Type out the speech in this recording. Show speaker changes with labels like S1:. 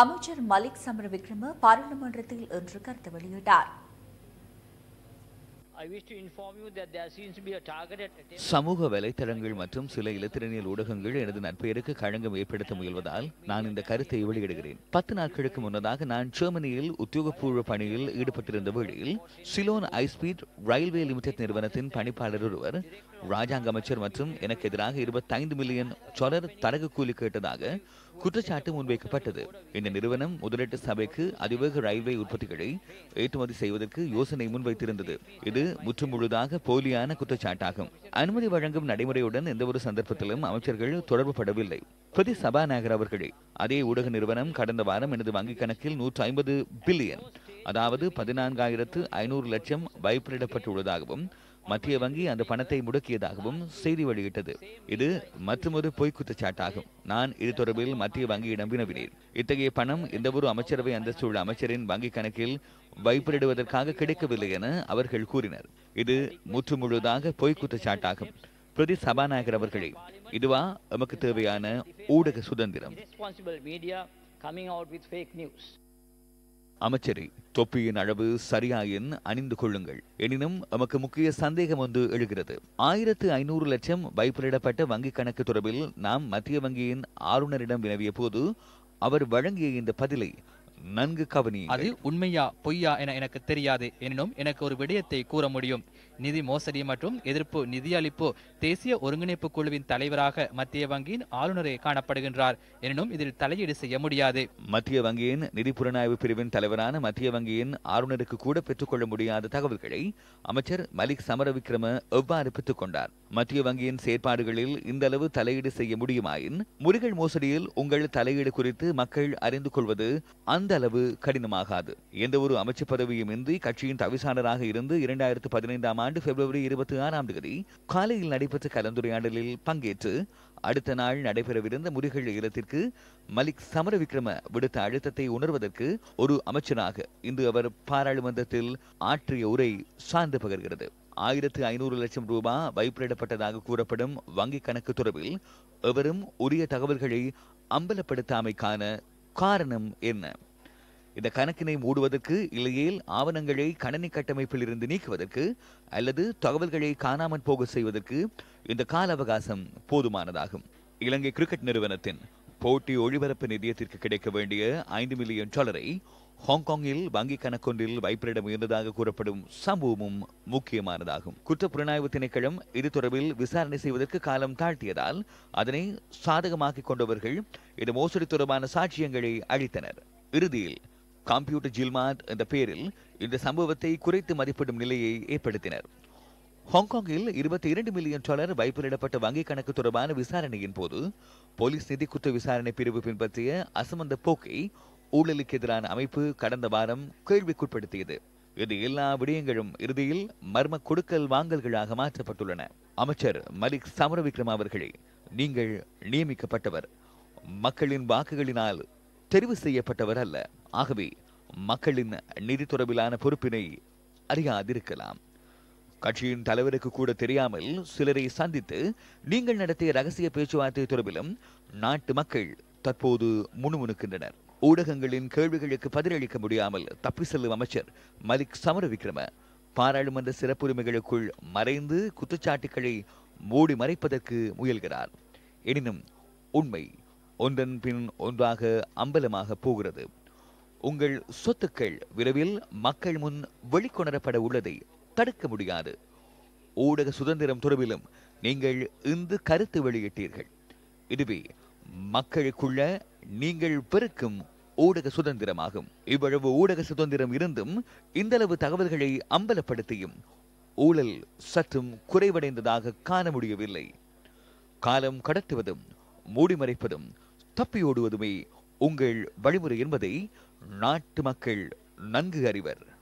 S1: அமைச்சர் மலிக் சமர விக்ரம பாராளுமன்றத்தில் இன்று கருத்து வெளியிட்டார் சமூக வலைத்தளங்கள் மற்றும் சில இலத்திரனியல் ஊடகங்கள் எனது நட்பெயருக்கு களங்கம் ஏற்படுத்த முயல்வதால் நான் இந்த கருத்தை வெளியிடுகிறேன் பத்து நாட்களுக்கு முன்னதாக நான் ஜெர்மனியில் உத்தியோகபூர்வ பணியில் ஈடுபட்டிருந்த வேளையில் சிலோன் ஐஸ்பீட் ரயில்வே லிமிடெட் நிறுவனத்தின் பணிப்பாளர் ஒருவர் ராஜாங்க அமைச்சர் மற்றும் எனக்கு எதிராக இருபத்தைந்து மில்லியன் சொலர் தடகு கூலி கேட்டதாக குற்றச்சாட்டு முன்வைக்கப்பட்டது இந்த நிறுவனம் முதலீட்டு சபைக்கு அதிவேக ரயில்வே உற்பத்திகளை ஏற்றுமதி செய்வதற்கு யோசனை முன்வைத்திருந்தது இது முற்று முழுதாக போலியான குற்றச்சாட்டாகும் அனுமதி வழங்கும் நடைமுறையுடன் எந்தவொரு சந்தர்ப்பத்திலும் அமைச்சர்கள் தொடர்பு படவில்லை பிரதி சபாநாயகர் அவர்களே அதே ஊடக நிறுவனம் கடந்த வாரம் எனது வங்கிக் கணக்கில் நூற்று ஐம்பது பில்லியன் அதாவது பதினான்காயிரத்து ஐநூறு லட்சம் வைப்பிடப்பட்டுள்ளதாகவும் மத்திய வங்கி அந்த பணத்தை முடக்கியதாகவும் செய்தி வெளியிட்டது இது மற்றொரு பொய் குற்றச்சாட்டாகும் நான் இது தொடர்பில் மத்திய வங்கியிடம் வினவினேன் இத்தகைய பணம் எந்தவொரு அமைச்சரவை அந்தஸ்துள்ள அமைச்சரின் வங்கிக் கணக்கில் வைப்பிடுவதற்காக கிடைக்கவில்லை என அவர்கள் கூறினர் இது முற்று முழுதாக பொய் குற்றச்சாட்டாகும் பிரதி சபாநாயகர் அவர்களே இதுவா நமக்கு தேவையான ஊடக சுதந்திரம் அமைச்சரி தொப்பியின் அளவு சரியாயின் அணிந்து கொள்ளுங்கள் எனினும் நமக்கு முக்கிய சந்தேகம் ஒன்று எழுகிறது ஆயிரத்து ஐநூறு லட்சம் வைப்பிலிடப்பட்ட வங்கிக் கணக்கு தொடர்பில் நாம் மத்திய வங்கியின் ஆளுநரிடம் வினவிய போது அவர் வழங்கிய இந்த பதிலை நன்கு கவனி அது உண்மையா பொய்யா என எனக்கு தெரியாது எனினும் எனக்கு ஒரு விடயத்தை கூற முடியும் நிதி மோசடி மற்றும் எதிர்ப்பு நிதியளிப்பு தேசிய ஒருங்கிணைப்பு குழுவின் தலைவராக மத்திய வங்கியின் ஆளுநரே காணப்படுகின்றார் எனினும் இதில் தலையீடு செய்ய முடியாது மத்திய வங்கியின் நிதி புலனாய்வு பிரிவின் தலைவரான மத்திய வங்கியின் ஆளுநருக்கு கூட பெற்றுக்கொள்ள முடியாத தகவல்களை அமைச்சர் மலிக் சமரவிக்ரம எவ்வாறு கொண்டார் மத்திய வங்கியின் செயற்பாடுகளில் இந்த அளவு தலையீடு செய்ய முடியுமாயின் முறிகள் மோசடியில் உங்கள் தலையீடு குறித்து மக்கள் அறிந்து கொள்வது அந்த அளவு கடினமாகாது எந்த ஒரு அமைச்சு பதவியும் இன்றி கட்சியின் தவிசாளராக இருந்து இரண்டாயிரத்து பதினைந்தாம் ஆண்டு பிப்ரவரி இருபத்தி ஆறாம் தேதி காலையில் நடைபெற்ற கலந்துரையாடலில் பங்கேற்று அடுத்த நாள் நடைபெறவிருந்த முறிகள் இல்லத்திற்கு மலிக் சமரவிக்ரம விடுத்த அழுத்தத்தை உணர்வதற்கு ஒரு அமைச்சராக இன்று அவர் பாராளுமன்றத்தில் ஆற்றிய உரை சார்ந்து பகர்கிறது ஆயிரத்து ஐநூறு லட்சம் ரூபாய் வைப்பிடப்பட்டதாக கூறப்படும் வங்கிக் கணக்கு தொடர்பில் எவரும் உரிய தகவல்களை அம்பலப்படுத்தாமைக்கான காரணம் என்ன இந்த கணக்கினை மூடுவதற்கு இல்லையேல் ஆவணங்களை கணனி கட்டமைப்பில் இருந்து நீக்குவதற்கு அல்லது தகவல்களை காணாமல் போக செய்வதற்கு இந்த கால அவகாசம் போதுமானதாகும் இலங்கை கிரிக்கெட் நிறுவனத்தின் போட்டி ஒளிபரப்பு நிதியத்திற்கு கிடைக்க வேண்டிய ஐந்து மில்லியன் டாலரை ஹாங்காங்கில் வங்கி கணக்கொன்றில் வைப்பிட முயன்றதாக கூறப்படும் சம்பவமும் முக்கியமானதாகும் குற்ற புலனாய்வு திணைக்களம் இது தொடர்பில் விசாரணை செய்வதற்கு காலம் தாழ்த்தியதால் அதனை சாதகமாக்கிக் கொண்டவர்கள் இந்த மோசடி தொடர்பான சாட்சியங்களை அளித்தனர் இறுதியில் கம்ப்யூட்டர் ஜில்மாத் என்ற பெயரில் இந்த சம்பவத்தை குறைத்து மதிப்பிடும் நிலையை ஏற்படுத்தினர் ஹாங்காங்கில் இருபத்தி இரண்டு மில்லியன் டாலர் வைப்பிலிடப்பட்ட வங்கிக் கணக்கு தொடர்பான விசாரணையின் போது போலீஸ் நிதி குற்ற விசாரணை பிரிவு பின்பற்றிய அசமந்த போக்கை ஊழலுக்கு எதிரான அமைப்பு கடந்த வாரம் கேள்விக்குட்படுத்தியது இது எல்லா விடயங்களும் இறுதியில் மர்ம கொடுக்கல் வாங்கல்களாக மாற்றப்பட்டுள்ளன அமைச்சர் மலிக் சமரவிக்ரம் அவர்களே நீங்கள் நியமிக்கப்பட்டவர் மக்களின் வாக்குகளினால் தெரிவு செய்யப்பட்டவர் அல்ல ஆகவே மக்களின் நிதி தொடர்பிலான பொறுப்பினை அறியாதிருக்கலாம் கட்சியின் தலைவருக்கு கூட தெரியாமல் சிலரை சந்தித்து நீங்கள் நடத்திய ரகசிய பேச்சுவார்த்தை தொடர்பிலும் நாட்டு மக்கள் தற்போது முணுமுணுக்கின்றனர் ஊடகங்களின் கேள்விகளுக்கு பதிலளிக்க முடியாமல் தப்பி செல்லும் அமைச்சர் மலிக் சமரவிக்ரம பாராளுமன்ற சிறப்புரிமைகளுக்குள் மறைந்து குத்துச்சாட்டுக்களை மூடி மறைப்பதற்கு முயல்கிறார் எனினும் உண்மை ஒன்றன் பின் ஒன்றாக அம்பலமாக போகிறது உங்கள் சொத்துக்கள் விரைவில் மக்கள் முன் வெளிக்கொணரப்பட உள்ளதை தடுக்க முடியாது ஊடக சுதந்திரம் தொடர்பிலும் நீங்கள் இந்து கருத்து வெளியிட்டீர்கள் இதுவே மக்களுக்குள்ள நீங்கள் பெருக்கும் ஊடக சுதந்திரமாகும் இவ்வளவு ஊடக சுதந்திரம் இருந்தும் இந்தளவு தகவல்களை அம்பலப்படுத்தியும் ஊழல் சற்றும் குறைவடைந்ததாக காண முடியவில்லை காலம் கடத்துவதும் மூடிமறைப்பதும் தப்பியோடுவதுமே உங்கள் வழிமுறை என்பதை நாட்டு மக்கள் நன்கு அறிவர்